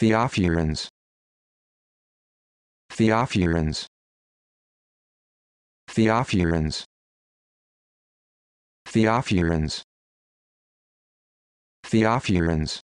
Theophurans. Theophurans. Theophurans. Theophurans. Theophurans.